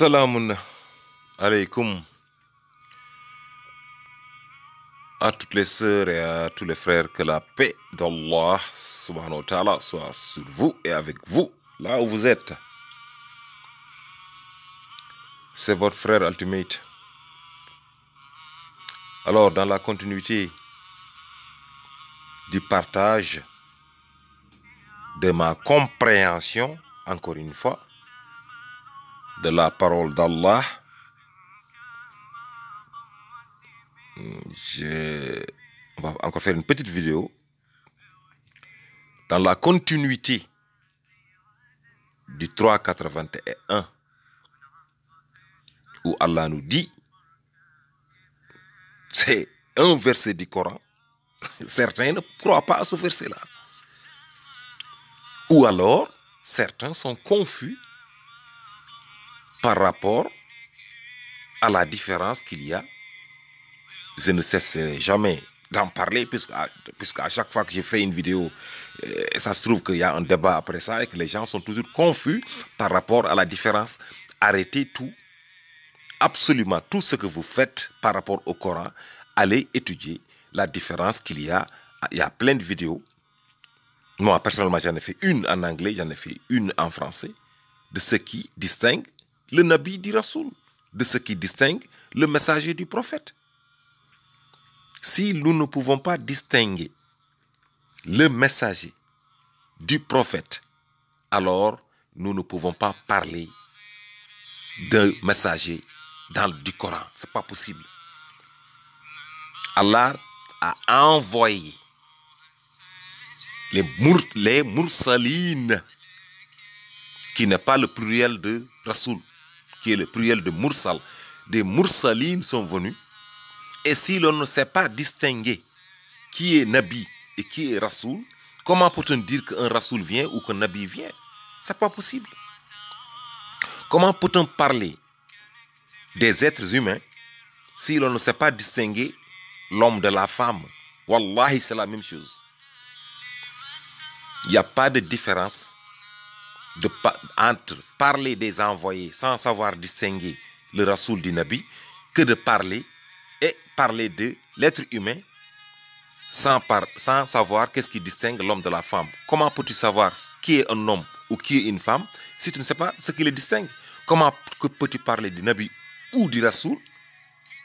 Assalamu alaikum à toutes les sœurs et à tous les frères, que la paix d'Allah subhanahu wa ta'ala soit sur vous et avec vous, là où vous êtes. C'est votre frère Ultimate. Alors, dans la continuité du partage de ma compréhension, encore une fois, de la parole d'Allah, je... on va encore faire une petite vidéo dans la continuité du 381 où Allah nous dit c'est un verset du Coran certains ne croient pas à ce verset là ou alors certains sont confus par rapport à la différence qu'il y a. Je ne cesserai jamais d'en parler, puisque à chaque fois que j'ai fait une vidéo, euh, ça se trouve qu'il y a un débat après ça et que les gens sont toujours confus par rapport à la différence. Arrêtez tout, absolument tout ce que vous faites par rapport au Coran. Allez étudier la différence qu'il y a. Il y a plein de vidéos. Moi, personnellement, j'en ai fait une en anglais, j'en ai fait une en français, de ce qui distingue le Nabi du Rasoul, de ce qui distingue le messager du prophète. Si nous ne pouvons pas distinguer le messager du prophète, alors nous ne pouvons pas parler de messager dans, du Coran. Ce n'est pas possible. Allah a envoyé les, Mursalines qui n'est pas le pluriel de Rasoul qui est le pluriel de Mursal, des Mursalines sont venus. Et si l'on ne sait pas distinguer qui est Nabi et qui est Rasoul, comment peut-on dire qu'un Rasoul vient ou qu'un Nabi vient n'est pas possible. Comment peut-on parler des êtres humains si l'on ne sait pas distinguer l'homme de la femme Wallahi, c'est la même chose. Il n'y a pas de différence de entre parler des envoyés sans savoir distinguer le Rasoul du Nabi que de parler et parler de l'être humain sans, sans savoir qu'est-ce qui distingue l'homme de la femme. Comment peux-tu savoir qui est un homme ou qui est une femme si tu ne sais pas ce qui les distingue Comment peux-tu parler du Nabi ou du Rasoul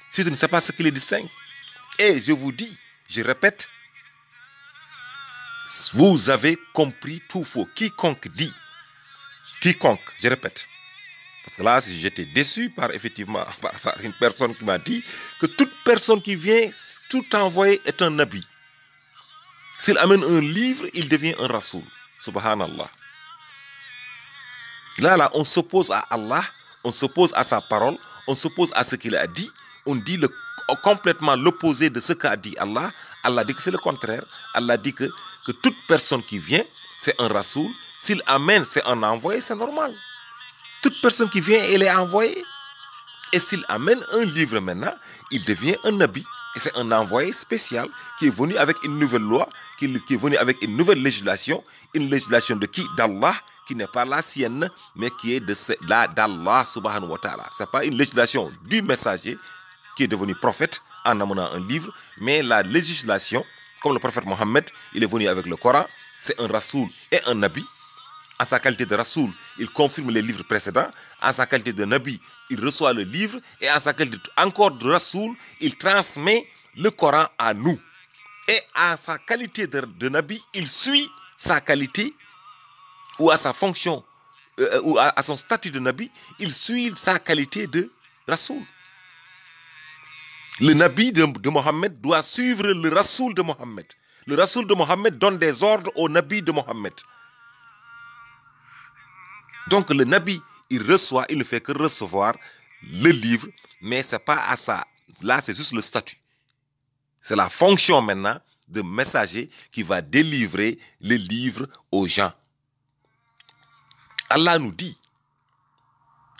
si tu ne sais pas ce qui les distingue Et je vous dis, je répète, vous avez compris tout faux. Quiconque dit quiconque, je répète. Parce que là, j'étais déçu par effectivement par, une personne qui m'a dit que toute personne qui vient, tout envoyé est un habit. S'il amène un livre, il devient un rasoul. Subhanallah. Là, là, on s'oppose à Allah, on s'oppose à sa parole, on s'oppose à ce qu'il a dit, on dit le complètement l'opposé de ce qu'a dit Allah. Allah dit que c'est le contraire. Allah dit que, que toute personne qui vient, c'est un rasoul. S'il amène, c'est un envoyé, c'est normal. Toute personne qui vient, elle est envoyée. Et s'il amène un livre maintenant, il devient un nabi. Et c'est un envoyé spécial qui est venu avec une nouvelle loi, qui, est venu avec une nouvelle législation. Une législation de qui D'Allah, qui n'est pas la sienne, mais qui est de, d'Allah subhanahu wa Ce pas une législation du messager, qui est devenu prophète en amenant un livre, mais la législation, comme le prophète Mohammed, il est venu avec le Coran, c'est un rasoul et un nabi. À sa qualité de rasoul, il confirme les livres précédents. À sa qualité de nabi, il reçoit le livre. Et à sa qualité encore de rasoul, il transmet le Coran à nous. Et à sa qualité de, nabi, il suit sa qualité ou à sa fonction euh, ou à son statut de nabi, il suit sa qualité de rasoul. Le Nabi de, Muhammad doit suivre le Rasoul de Mohammed. Le Rasoul de Mohammed donne des ordres au Nabi de Mohammed. Donc le Nabi, il reçoit, il ne fait que recevoir le livre, mais c'est pas à ça. Là, c'est juste le statut. C'est la fonction maintenant de messager qui va délivrer le livre aux gens. Allah nous dit,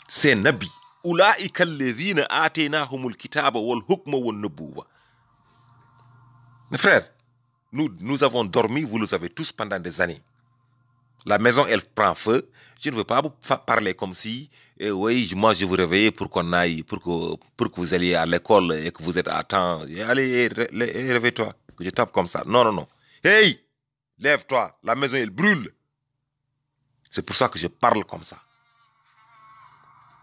c'est Nabi, ulaika frères, nous, avons dormi, vous le savez tous, pendant des années. La maison, elle prend feu. Je ne veux pas vous parler comme si, eh oui, moi, je vous réveille pour qu'on aille, pour que, pour que vous alliez à l'école et que vous êtes à temps. Allez, réveille-toi, que je tape comme ça. Non, non, non. Hey, lève-toi, la maison, elle brûle. C'est pour ça que je parle comme ça.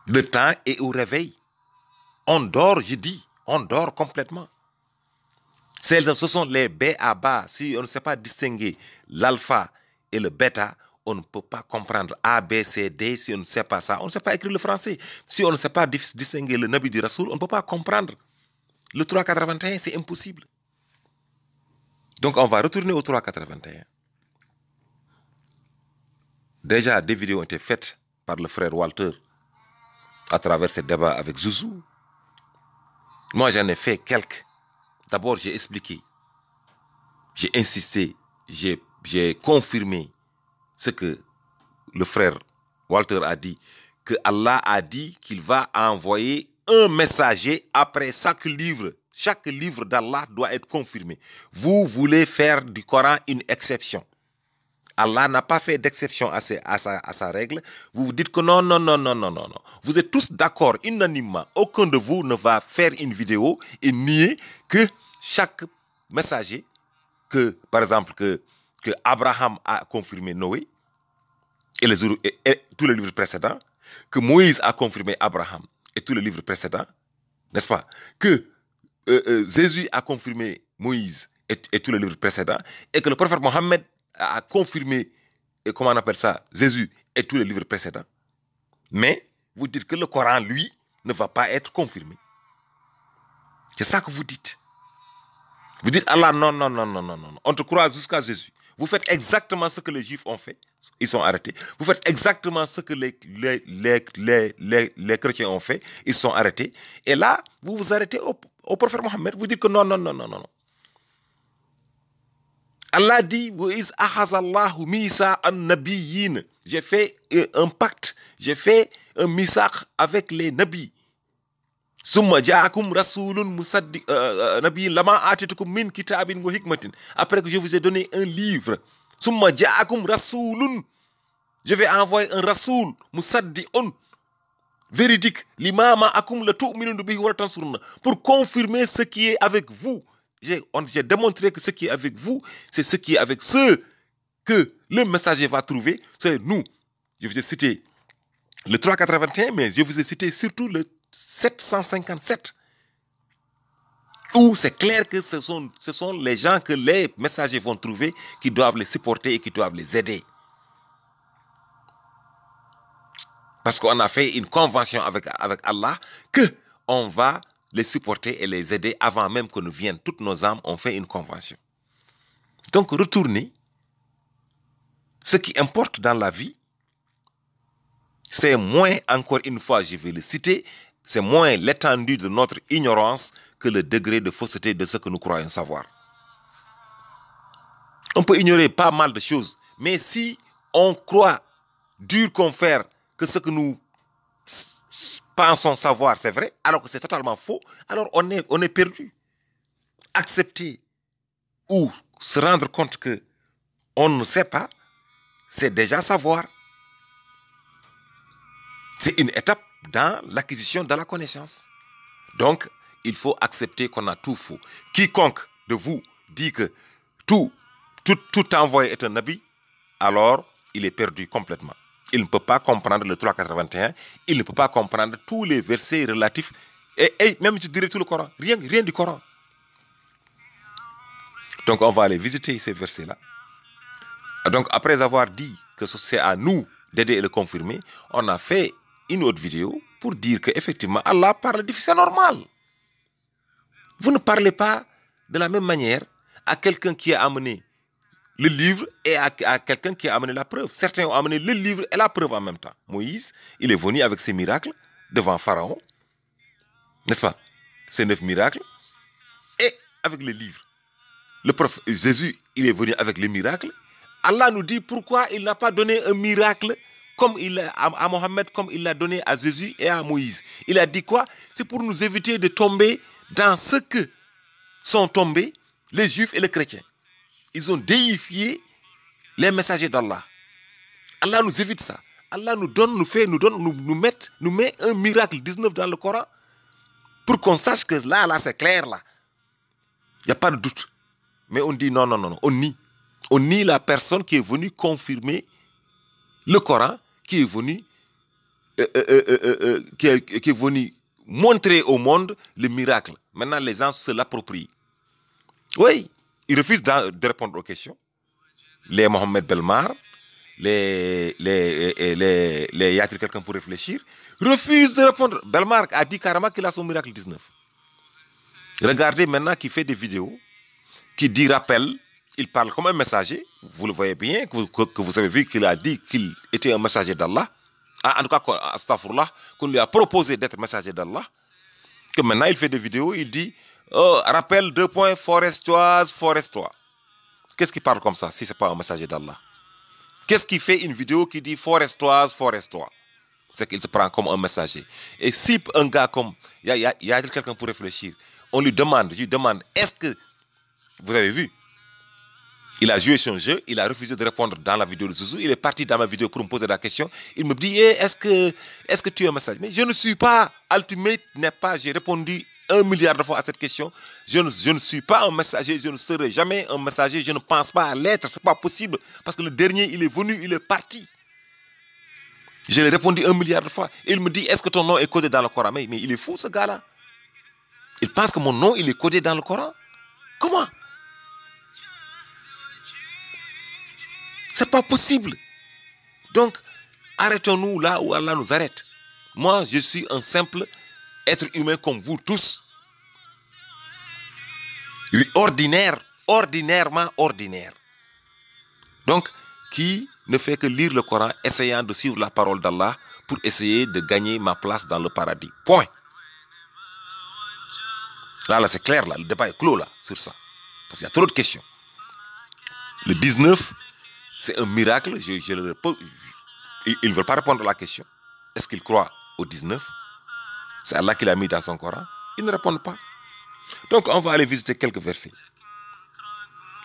Le temps est au réveil. On dort, je dis, on dort complètement. Ce sont les B à bas. Si on ne sait pas distinguer l'alpha et le bêta, on ne peut pas comprendre A, B, C, D si on ne sait pas ça. On ne sait pas écrire le français. Si on ne sait pas distinguer le Nabi du on ne peut pas comprendre. Le 381, c'est impossible. Donc on va retourner au 381. Déjà, des vidéos ont été faites par le frère Walter à travers ce débat avec Zouzou. Moi, j'en ai fait quelques. D'abord, j'ai expliqué, j'ai insisté, j'ai confirmé ce que le frère Walter a dit, que Allah a dit qu'il va envoyer un messager après chaque livre. Chaque livre d'Allah doit être confirmé. Vous voulez faire du Coran une exception. Allah n'a pas fait d'exception à, sa, règle. Vous vous dites que non, non, non, non, non, non, non. Vous êtes tous d'accord, unanimement. Aucun de vous ne va faire une vidéo et nier que chaque messager, que par exemple que, que Abraham a confirmé Noé et, tous les livres précédents, que Moïse a confirmé Abraham et tous les livres précédents, n'est-ce pas Que euh, euh, Jésus a confirmé Moïse et, tous les livres précédents, et que le prophète Mohammed à confirmer, et comment on appelle ça, Jésus et tous les livres précédents. Mais vous dites que le Coran, lui, ne va pas être confirmé. C'est ça que vous dites. Vous dites, Allah, non, non, non, non, non, non. On te croit jusqu'à Jésus. Vous faites exactement ce que les Juifs ont fait. Ils sont arrêtés. Vous faites exactement ce que les, les, les, les chrétiens ont fait. Ils sont arrêtés. Et là, vous vous arrêtez au, au prophète Mohammed. Vous dites que non, non, non, non, non. Allah dit, Vous ahazallahu misa an nabiyin. J'ai fait euh, un pacte, j'ai fait un misach avec les nabis. Summa ja'akum rasulun musaddi euh, euh, nabiyin lama atitukum min kitabin wa hikmatin. Après que je vous ai donné un livre. Summa ja'akum rasulun. Je vais envoyer un rasul musaddi on. Véridique. L'imama akum la tu'minun bihi wa Pour confirmer ce qui est avec vous. J'ai démontré que ce qui est avec vous, c'est ce qui est avec ceux que le messager va trouver, c'est nous. Je vous ai cité le 381, mais je vous ai cité surtout le 757. Où c'est clair que ce sont, ce sont les gens que les messagers vont trouver qui doivent les supporter et qui doivent les aider. Parce qu'on a fait une convention avec, avec Allah que on va les supporter et les aider avant même que nous viennent toutes nos âmes, ont fait une convention. Donc retourner, ce qui importe dans la vie, c'est moins, encore une fois, je vais le citer, c'est moins l'étendue de notre ignorance que le degré de fausseté de ce que nous croyons savoir. On peut ignorer pas mal de choses, mais si on croit dur qu'on fait que ce que nous son savoir, c'est vrai, alors que c'est totalement faux, alors on est, on est perdu. Accepter ou se rendre compte que on ne sait pas, c'est déjà savoir. C'est une étape dans l'acquisition de la connaissance. Donc, il faut accepter qu'on a tout faux. Quiconque de vous dit que tout, tout, tout envoyé est un habit, alors il est perdu complètement il ne peut pas comprendre le 381, il ne peut pas comprendre tous les versets relatifs, et, même je dirais tout le Coran, rien, rien du Coran. Donc on va aller visiter ces versets-là. Donc après avoir dit que c'est à nous d'aider et de confirmer, on a fait une autre vidéo pour dire qu'effectivement Allah parle du c'est normal. Vous ne parlez pas de la même manière à quelqu'un qui est amené le livre et à, quelqu'un qui a amené la preuve. Certains ont amené le livre et la preuve en même temps. Moïse, il est venu avec ses miracles devant Pharaon, n'est-ce pas Ses neuf miracles, et avec le livre. Le prof, Jésus, il est venu avec les miracles. Allah nous dit pourquoi il n'a pas donné un miracle comme il a, à Mohammed, comme il l'a donné à Jésus et à Moïse. Il a dit quoi C'est pour nous éviter de tomber dans ce que sont tombés les juifs et les chrétiens ils ont déifié les messagers d'Allah. Allah nous évite ça. Allah nous donne, nous fait, nous donne, nous, met, nous met un miracle 19 dans le Coran pour qu'on sache que là, là, c'est clair, là. Il n'y a pas de doute. Mais on dit non, non, non, on nie. On nie la personne qui est venue confirmer le Coran, qui est venue, euh, euh, euh, qui est venue montrer au monde le miracle. Maintenant, les gens se l'approprient. Oui, il refuse de répondre aux questions. Les Mohamed Belmar, les, les, y a quelqu'un pour réfléchir Refuse de répondre. Belmar a dit carrément qu'il a son miracle 19. Regardez maintenant qui fait des vidéos, qui dit rappel, il parle comme un messager. Vous le voyez bien, que vous, avez vu qu'il a dit qu'il était un messager d'Allah. Ah, en tout cas, là, qu'on lui a proposé d'être messager d'Allah. Que maintenant il fait des vidéos, il dit Oh, rappel deux points, forestoise, forestois. Qu'est-ce qui parle comme ça si ce n'est pas un messager d'Allah Qu'est-ce qui fait une vidéo qui dit forestoise, forestois C'est qu'il se prend comme un messager. Et si un gars comme. Y a, y a, y a quelqu'un pour réfléchir On lui demande, je lui demande, est-ce que. Vous avez vu il a joué son jeu, il a refusé de répondre dans la vidéo de Zouzou. Il est parti dans ma vidéo pour me poser la question. Il me dit eh, est-ce que, est -ce que tu es un messager Mais je ne suis pas. Ultimate n'est pas. J'ai répondu un milliard de fois à cette question. Je ne, suis pas un messager, je ne serai jamais un messager, je ne pense pas à l'être, ce n'est pas possible. Parce que le dernier, il est venu, il est parti. Je l'ai répondu un milliard de fois. Il me dit, est-ce que ton nom est codé dans le Coran mais, mais il est fou ce gars-là. Il pense que mon nom, il est codé dans le Coran. Comment C'est pas possible. Donc, arrêtons-nous là où Allah nous arrête. Moi, je suis un simple être humain comme vous tous, ordinaire, ordinairement ordinaire. Donc, qui ne fait que lire le Coran, essayant de suivre la parole d'Allah pour essayer de gagner ma place dans le paradis. Point. Là, là, c'est clair, là, le débat est clos, là, sur ça. Parce qu'il y a trop de questions. Le 19, c'est un miracle, ils ne veulent pas répondre à la question. Est-ce qu'ils croient au 19 c'est Allah qui l'a mis dans son Coran. Il ne répondent pas. Donc on va aller visiter quelques versets.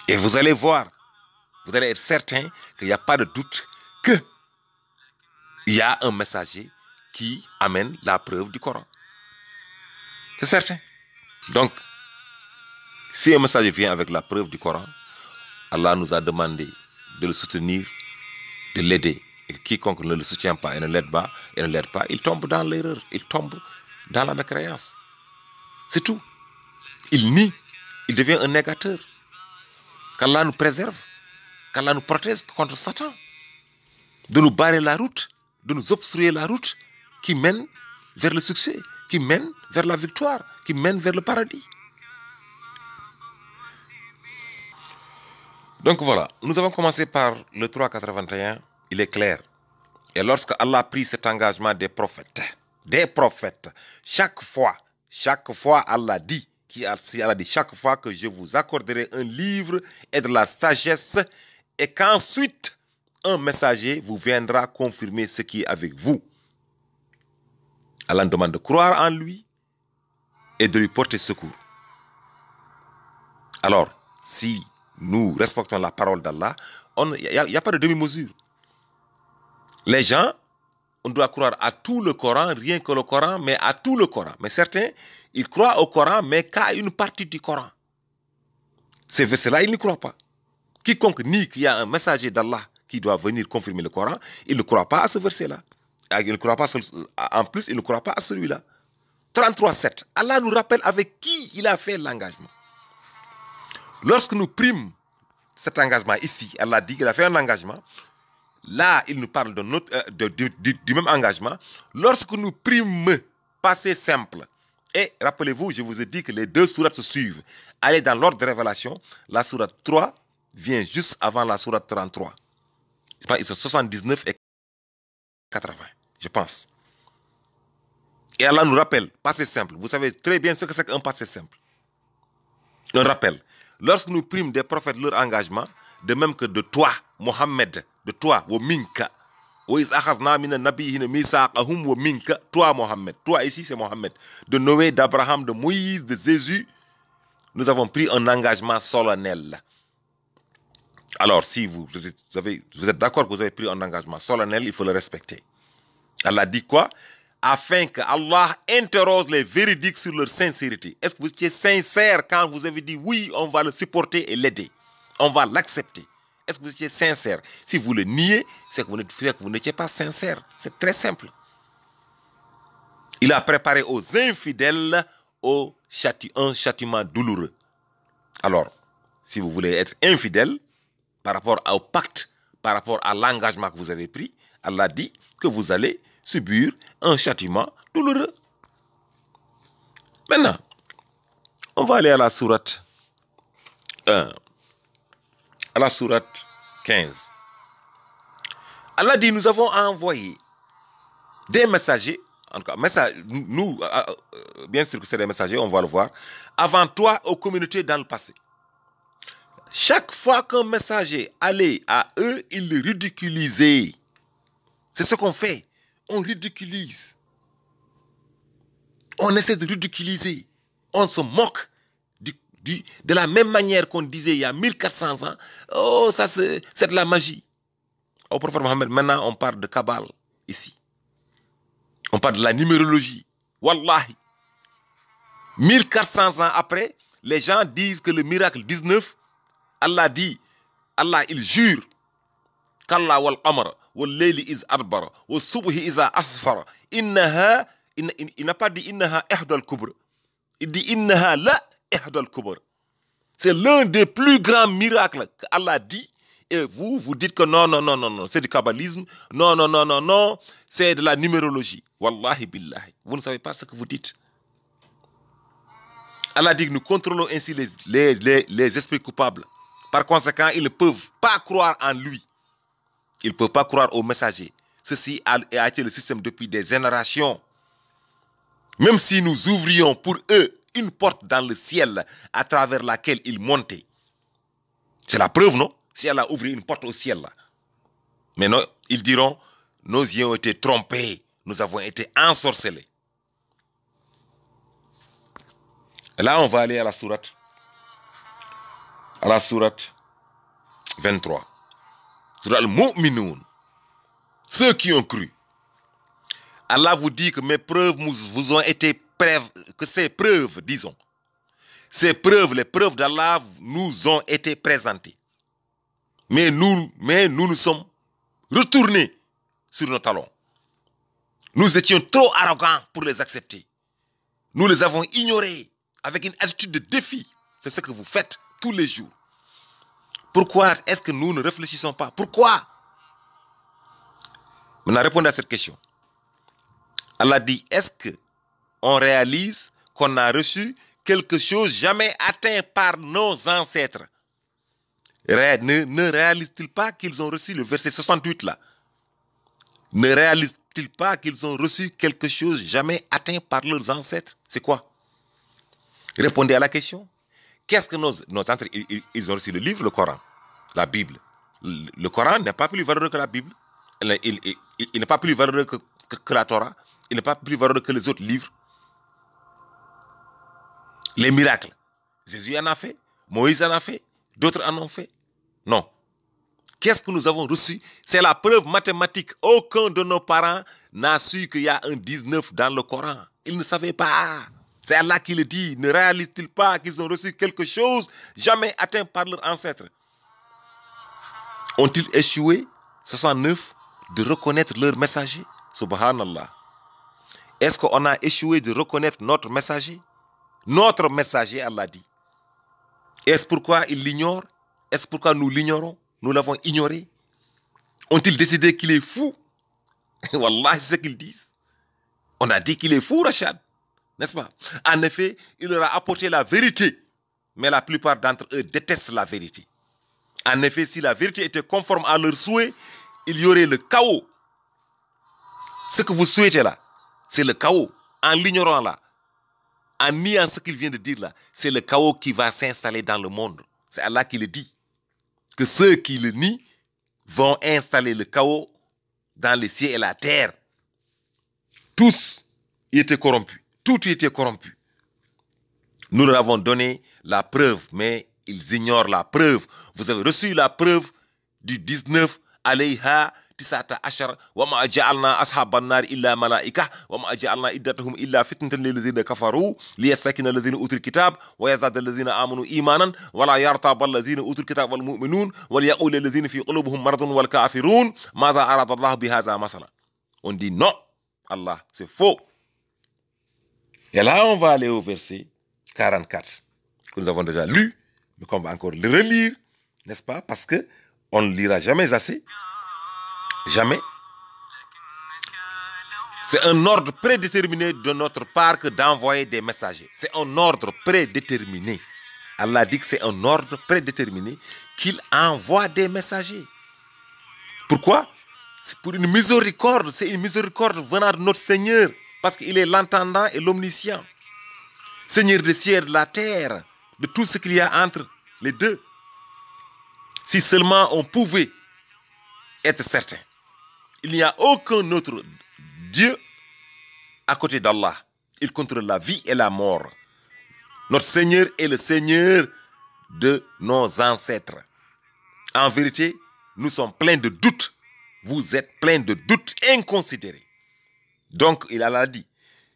Et vous allez voir, vous allez être certain qu'il n'y a pas de doute que il y a un messager qui amène la preuve du Coran. C'est certain. Donc, si un messager vient avec la preuve du Coran, Allah nous a demandé de le soutenir, de l'aider. Et quiconque ne le soutient pas et ne l'aide pas, et ne l'aide pas, il tombe dans l'erreur, il tombe dans la mécréance. C'est tout. Il nie, il devient un négateur. Qu'Allah nous préserve, qu'Allah nous protège contre Satan, de nous barrer la route, de nous obstruer la route qui mène vers le succès, qui mène vers la victoire, qui mène vers le paradis. Donc voilà, nous avons commencé par le 381, il est clair. Et lorsque Allah a pris cet engagement des prophètes, des prophètes. Chaque fois, chaque fois Allah dit, qui Allah dit, chaque fois que je vous accorderai un livre et de la sagesse, et qu'ensuite un messager vous viendra confirmer ce qui est avec vous. Allah demande de croire en lui et de lui porter secours. Alors, si nous respectons la parole d'Allah, il n'y a, pas de demi-mesure. Les gens on doit croire à tout le Coran, rien que le Coran, mais à tout le Coran. Mais certains, ils croient au Coran, mais qu'à une partie du Coran. Ces versets-là, ils ne croient pas. Quiconque nie qu'il y a un messager d'Allah qui doit venir confirmer le Coran, il ne croit pas à ce verset-là. Ah, il ne croit pas en plus, il ne croit pas à celui-là. 33.7. Allah nous rappelle avec qui il a fait l'engagement. Lorsque nous prîmes cet engagement ici, Allah dit qu'il a fait un engagement. Là, il nous parle de notre, euh, du, même engagement. Lorsque nous primes passé simple, et rappelez-vous, je vous ai dit que les deux sourates se suivent. Allez dans l'ordre de révélation, la sourate 3 vient juste avant la sourate 33. Je pas, ils sont 79 et 80, je pense. Et Allah nous rappelle, passé simple. Vous savez très bien ce que c'est qu'un passé simple. Un rappel. Lorsque nous primes des prophètes leur engagement, de même que de toi, Mohammed, de toi, wa minka. toi Mohamed, toi ici c'est Mohamed, de Noé d'Abraham de Moïse de Jésus nous avons pris un engagement solennel alors si vous, avez, vous êtes d'accord que vous avez pris un engagement solennel il faut le respecter Allah dit quoi afin que Allah interroge les véridiques sur leur sincérité est-ce que vous étiez sincère quand vous avez dit oui on va le supporter et l'aider on va l'accepter est-ce que vous étiez sincère Si vous le niez, c'est que vous n'étiez pas sincère. C'est très simple. Il a préparé aux infidèles un châtiment douloureux. Alors, si vous voulez être infidèle par rapport au pacte, par rapport à l'engagement que vous avez pris, Allah dit que vous allez subir un châtiment douloureux. Maintenant, on va aller à la sourate 1 la sourate 15. Allah dit, nous avons envoyé des messagers, en tout cas, nous, euh, euh, euh, bien sûr que c'est des messagers, on va le voir, avant toi aux communautés dans le passé. Chaque fois qu'un messager allait à eux, ils le ridiculisaient. C'est ce qu'on fait. On ridiculise. On essaie de ridiculiser. On se moque de la même manière qu'on disait il y a 1400 ans, oh, ça c'est de la magie. Au prophète Mohammed, maintenant on parle de Kabbalah ici. On parle de la numérologie. Wallahi. 1400 ans après, les gens disent que le miracle 19, Allah dit, Allah il jure qu'Allah wal wal is asfar il n'a pas dit innaha dit kubr il dit la c'est l'un des plus grands miracles qu'Allah dit. Et vous, vous dites que non, non, non, non, non, c'est du kabbalisme. Non, non, non, non, non, c'est de la numérologie. Wallahi billahi. Vous ne savez pas ce que vous dites. Allah dit que nous contrôlons ainsi les, les, les, esprits coupables. Par conséquent, ils ne peuvent pas croire en lui. Ils ne peuvent pas croire au messager. Ceci a, a été le système depuis des générations. Même si nous ouvrions pour eux une porte dans le ciel à travers laquelle il montait. C'est la preuve, non Si elle a ouvert une porte au ciel, là. Mais non, ils diront, nos yeux ont été trompés, nous avons été ensorcelés. là, on va aller à la sourate. À la sourate 23. Surat al Ceux qui ont cru. Allah vous dit que mes preuves vous ont été que ces preuves, disons, ces preuves, les preuves d'Allah nous ont été présentées. Mais nous, mais nous nous sommes retournés sur nos talons. Nous étions trop arrogants pour les accepter. Nous les avons ignorés avec une attitude de défi. C'est ce que vous faites tous les jours. Pourquoi est-ce que nous ne réfléchissons pas Pourquoi Maintenant, répondez à cette question. Allah dit, est-ce que on réalise qu'on a reçu quelque chose jamais atteint par nos ancêtres. Ne, réalisent-ils pas qu'ils ont reçu le verset 68 là Ne réalisent-ils pas qu'ils ont reçu quelque chose jamais atteint par leurs ancêtres C'est quoi Répondez à la question. Qu'est-ce que nos, nos ancêtres, ils, ont reçu le livre, le Coran, la Bible. Le, Coran n'est pas plus valeureux que la Bible. Il, n'est pas plus valeureux que, la Torah. Il n'est pas plus valeureux que les autres livres les miracles. Jésus en a fait, Moïse en a fait, d'autres en ont fait. Non. Qu'est-ce que nous avons reçu C'est la preuve mathématique. Aucun de nos parents n'a su qu'il y a un 19 dans le Coran. Ils ne savaient pas. C'est Allah qui le dit. Ne réalisent-ils pas qu'ils ont reçu quelque chose jamais atteint par leurs ancêtres Ont-ils échoué, 69, de reconnaître leur messager Subhanallah. Est-ce qu'on a échoué de reconnaître notre messager notre messager Allah dit. Est-ce pourquoi il l'ignore Est-ce pourquoi nous l'ignorons Nous l'avons ignoré Ont-ils décidé qu'il est fou Wallah, c'est ce qu'ils disent. On a dit qu'il est fou, Rachad. N'est-ce pas En effet, il leur a apporté la vérité. Mais la plupart d'entre eux détestent la vérité. En effet, si la vérité était conforme à leurs souhaits, il y aurait le chaos. Ce que vous souhaitez là, c'est le chaos. En l'ignorant là, en niant ce qu'il vient de dire là, c'est le chaos qui va s'installer dans le monde. C'est Allah qui le dit. Que ceux qui le nient vont installer le chaos dans les cieux et la terre. Tous étaient corrompus. Tout était corrompu. Nous leur avons donné la preuve, mais ils ignorent la preuve. Vous avez reçu la preuve du 19 alayha تسعة عشر وما جعلنا أصحاب النار إلا ملائكة وما جعلنا إدتهم إلا فتنة للذين كفروا ليستكن الذين أوتوا الكتاب ويزداد الذين آمنوا إيمانا ولا يرتاب الذين أوتوا الكتاب والمؤمنون وليقول الذين في قلوبهم مرض والكافرون ماذا أراد الله بهذا مثلا On dit non, Allah, c'est faux. Et là, on va aller au verset 44, que nous avons déjà lu, mais qu'on va encore le relire, n'est-ce pas Parce que on ne lira jamais assez. Jamais. C'est un ordre prédéterminé de notre part que d'envoyer des messagers. C'est un ordre prédéterminé. Allah dit que c'est un ordre prédéterminé qu'il envoie des messagers. Pourquoi C'est pour une miséricorde. C'est une miséricorde venant de notre Seigneur. Parce qu'il est l'entendant et l'omniscient. Seigneur des cieux et de la terre. De tout ce qu'il y a entre les deux. Si seulement on pouvait être certain. Il n'y a aucun autre Dieu à côté d'Allah. Il contrôle la vie et la mort. Notre Seigneur est le Seigneur de nos ancêtres. En vérité, nous sommes pleins de doutes. Vous êtes pleins de doutes inconsidérés. Donc, il a dit,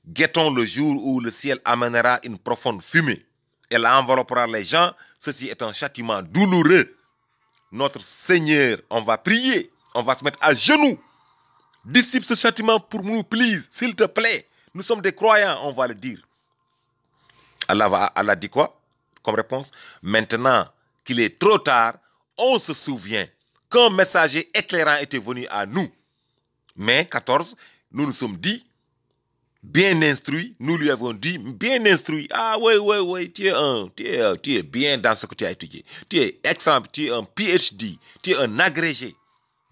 guettons le jour où le ciel amènera une profonde fumée. Elle enveloppera les gens. Ceci est un châtiment douloureux. Notre Seigneur, on va prier, on va se mettre à genoux Dissipe ce châtiment pour nous, please, s'il te plaît. Nous sommes des croyants, on va le dire. Allah, va, dit quoi comme réponse Maintenant qu'il est trop tard, on se souvient qu'un messager éclairant était venu à nous. Mais 14, nous nous sommes dit, bien instruit, nous lui avons dit, bien instruit, ah oui, oui, oui, tu es, un, tu, es, tu es bien dans ce que tu as étudié. Tu es excellent, tu es un PhD, tu es un agrégé,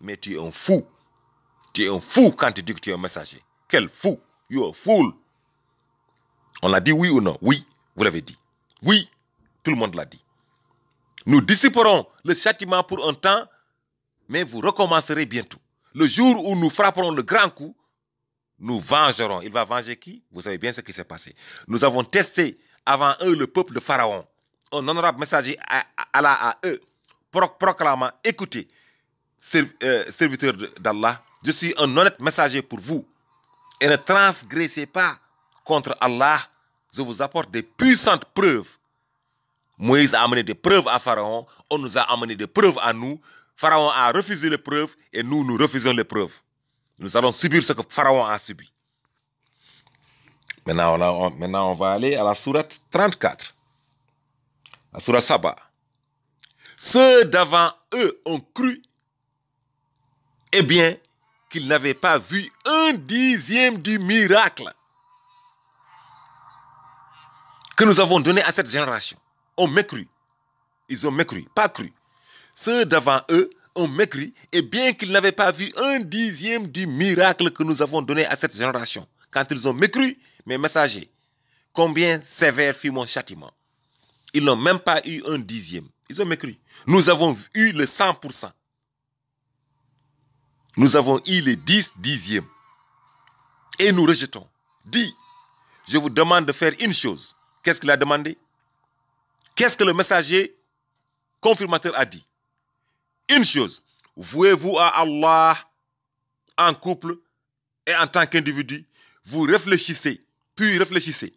mais tu es un fou. Tu es un fou quand tu dis que tu es un messager. Quel fou You are a fool. On l'a dit oui ou non Oui, vous l'avez dit. Oui, tout le monde l'a dit. Nous dissiperons le châtiment pour un temps, mais vous recommencerez bientôt. Le jour où nous frapperons le grand coup, nous vengerons. Il va venger qui Vous savez bien ce qui s'est passé. Nous avons testé avant eux le peuple de Pharaon. Un honorable messager à, à, à eux, proclamant, écoutez, euh, serviteur d'Allah, je suis un honnête messager pour vous. Et ne transgressez pas contre Allah. Je vous apporte des puissantes preuves. Moïse a amené des preuves à Pharaon. On nous a amené des preuves à nous. Pharaon a refusé les preuves et nous, nous refusons les preuves. Nous allons subir ce que Pharaon a subi. Maintenant, on, maintenant, on va aller à la sourate 34. La sourate Saba. Ceux d'avant eux ont cru. Eh bien, qu'ils n'avaient pas vu un dixième du miracle que nous avons donné à cette génération. On mécru. Ils ont mécru, pas cru. Ceux d'avant eux ont mécru, et bien qu'ils n'avaient pas vu un dixième du miracle que nous avons donné à cette génération. Quand ils ont mécru, mes messagers, combien sévère fut mon châtiment. Ils n'ont même pas eu un dixième. Ils ont mécru. Nous avons eu le 100%. Nous avons eu les 10 dixièmes. Et nous rejetons. Dis, je vous demande de faire une chose. Qu'est-ce qu'il a demandé Qu'est-ce que le messager confirmateur a dit Une chose, vouez-vous à Allah en couple et en tant qu'individu. Vous réfléchissez, puis réfléchissez.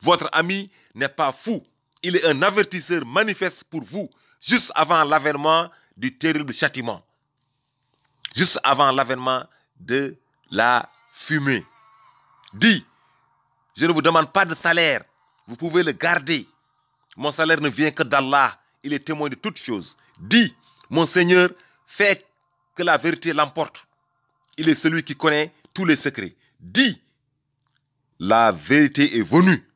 Votre ami n'est pas fou. Il est un avertisseur manifeste pour vous, juste avant l'avènement du terrible châtiment juste avant l'avènement de la fumée. Dit, je ne vous demande pas de salaire, vous pouvez le garder. Mon salaire ne vient que d'Allah, il est témoin de toutes choses. Dit, mon Seigneur, fais que la vérité l'emporte. Il est celui qui connaît tous les secrets. Dit, la vérité est venue,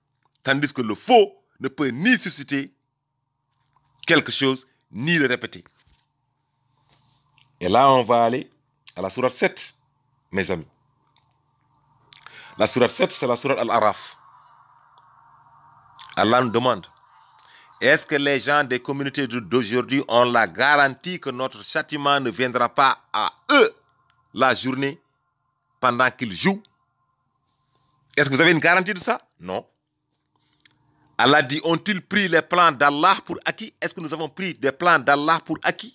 tandis que le faux ne peut ni susciter quelque chose, ni le répéter. Et là, on va aller à la sourate 7, mes amis. La sourate 7, c'est la sourate Al-Araf. Allah nous demande est-ce que les gens des communautés d'aujourd'hui ont la garantie que notre châtiment ne viendra pas à eux la journée pendant qu'ils jouent Est-ce que vous avez une garantie de ça Non. Allah dit, ont-ils pris les plans d'Allah pour acquis Est-ce que nous avons pris des plans d'Allah pour acquis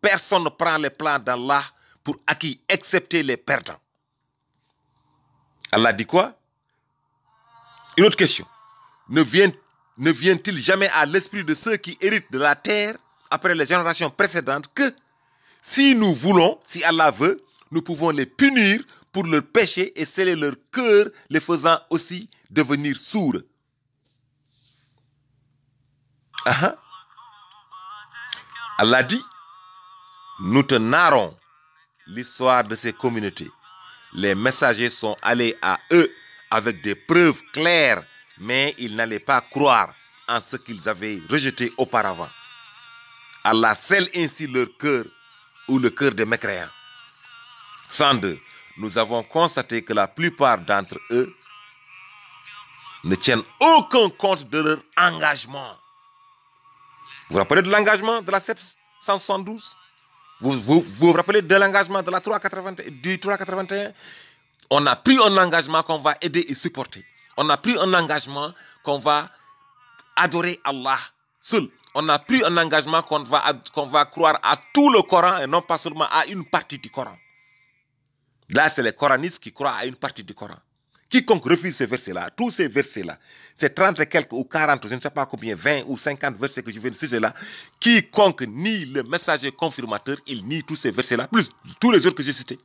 Personne ne prend les plans d'Allah pour acquis, excepté les perdants. Allah dit quoi Une autre question. Ne vient-il ne vient jamais à l'esprit de ceux qui héritent de la terre après les générations précédentes que si nous voulons, si Allah veut, nous pouvons les punir pour leur péché et sceller leur cœur, les faisant aussi devenir sourds. Ah, ah. Allah dit nous te narrons l'histoire de ces communautés. Les messagers sont allés à eux avec des preuves claires, mais ils n'allaient pas croire en ce qu'ils avaient rejeté auparavant. Allah scelle ainsi leur cœur ou le cœur des mécréants. 102. Nous avons constaté que la plupart d'entre eux ne tiennent aucun compte de leur engagement. Vous vous rappelez de l'engagement de la 772 vous vous, rappelez de l'engagement de la du 381 On a pris un engagement qu'on va aider et supporter. On a pris un engagement qu'on va adorer Allah seul. On a pris un engagement qu'on va, qu'on va croire à tout le Coran et non pas seulement à une partie du Coran. Là, c'est les coranistes qui croient à une partie du Coran. Quiconque refuse ces versets-là, tous ces versets-là, c'est 30 et quelques ou 40, je ne sais pas combien, 20 ou 50 versets que je viens de citer là, quiconque nie le messager confirmateur, il nie tous ces versets-là, plus tous les autres que j'ai cités.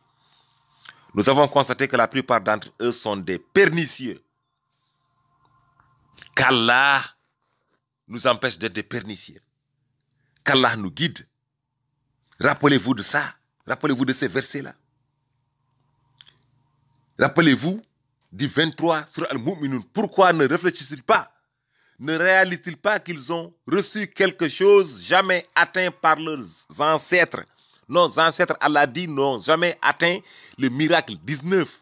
Nous avons constaté que la plupart d'entre eux sont des pernicieux. Qu'Allah nous empêche d'être des pernicieux. Qu'Allah nous guide. Rappelez-vous de ça. Rappelez-vous de ces versets-là. Rappelez-vous du 23 sur Al-Mu'minun. Pourquoi ne réfléchissent-ils pas Ne réalisent-ils pas qu'ils ont reçu quelque chose jamais atteint par leurs ancêtres Nos ancêtres, Allah dit, n'ont jamais atteint le miracle 19.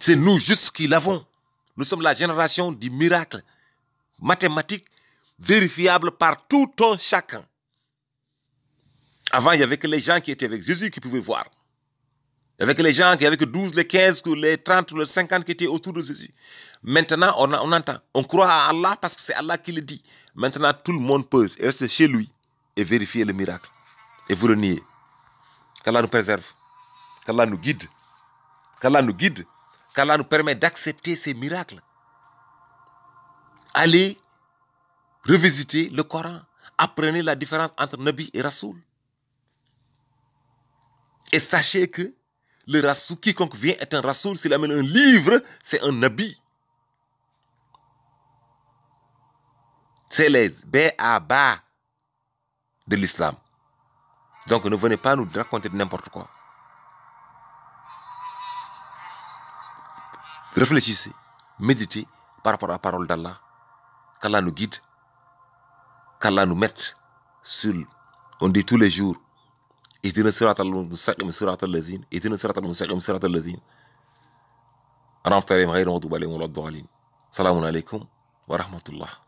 C'est nous juste qui l'avons. Nous sommes la génération du miracle mathématique vérifiable par tout un chacun. Avant, il n'y avait que les gens qui étaient avec Jésus qui pouvaient voir avec les gens, qui que 12, les 15, les 30, les 50 qui étaient autour de Jésus. Maintenant, on, on entend, on croit à Allah parce que c'est Allah qui le dit. Maintenant, tout le monde peut rester chez lui et vérifier le miracle. Et vous le niez. Qu'Allah nous préserve. Qu'Allah nous guide. Qu'Allah nous guide. Qu'Allah nous permet d'accepter ces miracles. Allez revisiter le Coran. Apprenez la différence entre Nabi et Rasoul. Et sachez que le rasoul, quiconque vient est un rasoul. S'il amène un livre, c'est un habit. C'est les B.A.B.A. de l'islam. Donc ne venez pas nous raconter n'importe quoi. Réfléchissez, méditez par rapport à la parole d'Allah. Qu'Allah nous guide, qu'Allah nous mette sur, on dit tous les jours, اهدنا صراط المستقيم صراط الذين اهدنا صراط المستقيم صراط الذين أنعمت عليهم غير المغضوب عليهم ولا الضالين سلام عليكم ورحمة الله